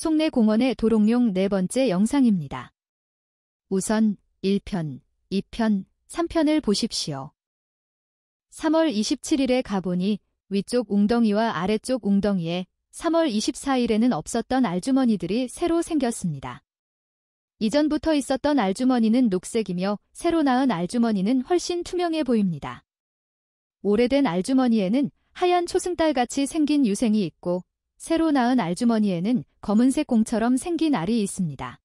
송내 공원의 도롱뇽 네 번째 영상입니다. 우선 1편, 2편, 3편을 보십시오. 3월 27일에 가보니 위쪽 웅덩이와 아래쪽 웅덩이에 3월 24일에는 없었던 알주머니들이 새로 생겼습니다. 이전부터 있었던 알주머니는 녹색이며 새로 나은 알주머니는 훨씬 투명해 보입니다. 오래된 알주머니에는 하얀 초승달같이 생긴 유생이 있고 새로 낳은 알주머니에는 검은색 공처럼 생긴 알이 있습니다.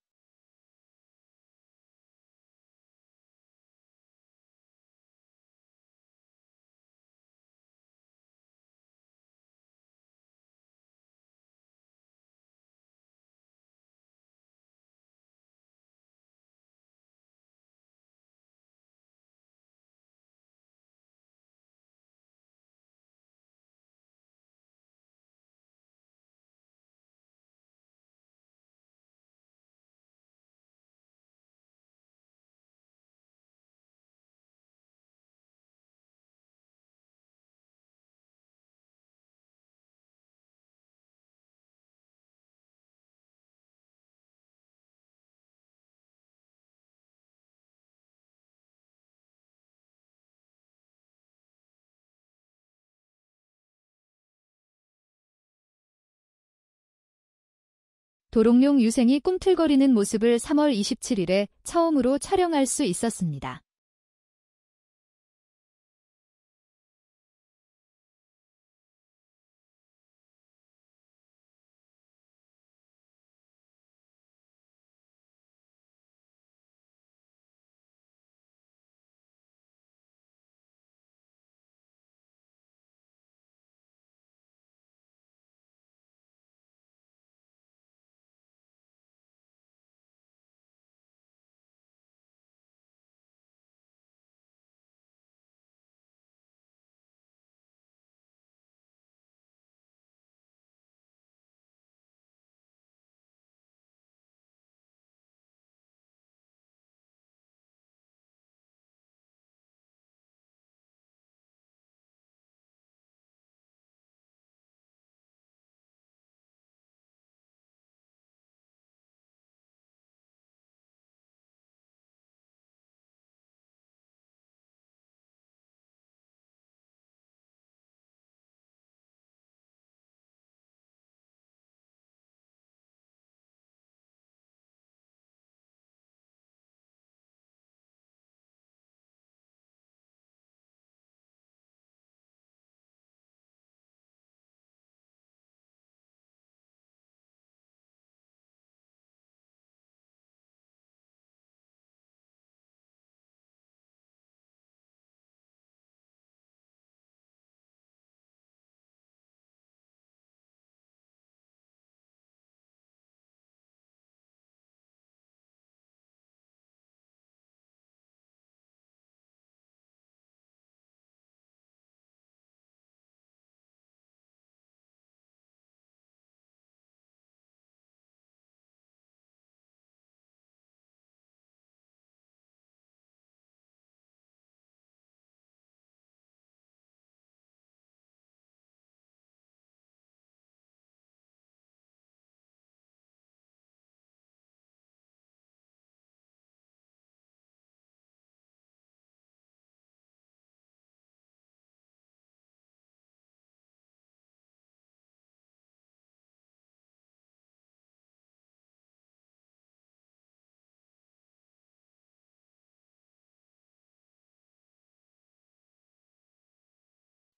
도롱뇽 유생이 꿈틀거리는 모습을 3월 27일에 처음으로 촬영할 수 있었습니다.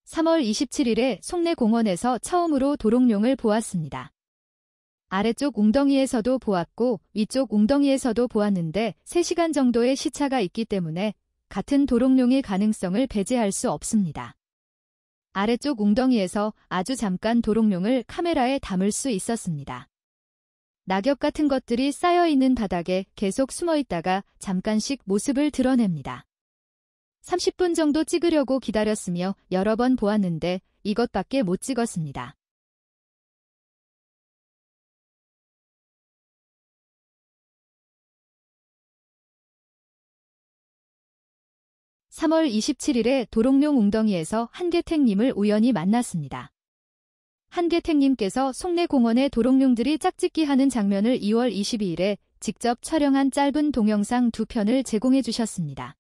3월 27일에 송내공원에서 처음으로 도롱뇽을 보았습니다. 아래쪽 웅덩이에서도 보았고 위쪽 웅덩이에서도 보았는데 3시간 정도의 시차가 있기 때문에 같은 도롱뇽의 가능성을 배제할 수 없습니다. 아래쪽 웅덩이에서 아주 잠깐 도롱뇽을 카메라에 담을 수 있었습니다. 낙엽 같은 것들이 쌓여있는 바닥에 계속 숨어있다가 잠깐씩 모습을 드러냅니다. 30분 정도 찍으려고 기다렸으며 여러 번 보았는데 이것밖에 못 찍었습니다. (3월 27일에) 도롱뇽 웅덩이에서 한계택님을 우연히 만났습니다. 한계택님께서 송내 공원에 도롱뇽들이 짝짓기 하는 장면을 2월 22일에 직접 촬영한 짧은 동영상 두 편을 제공해 주셨습니다.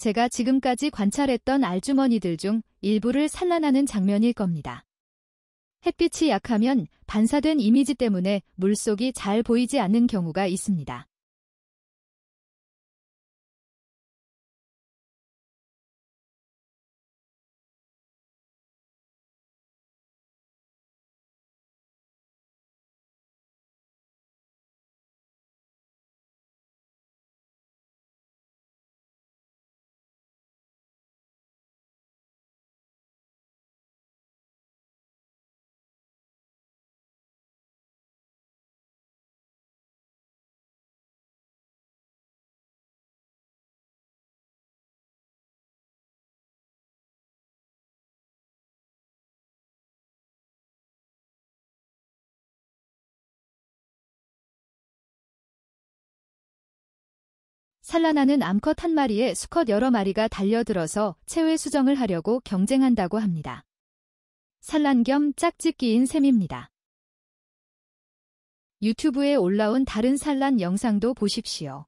제가 지금까지 관찰했던 알주머니들 중 일부를 산란하는 장면일 겁니다. 햇빛이 약하면 반사된 이미지 때문에 물속이 잘 보이지 않는 경우가 있습니다. 산란하는 암컷 한 마리에 수컷 여러 마리가 달려들어서 체외 수정을 하려고 경쟁한다고 합니다. 산란 겸 짝짓기인 셈입니다. 유튜브에 올라온 다른 산란 영상도 보십시오.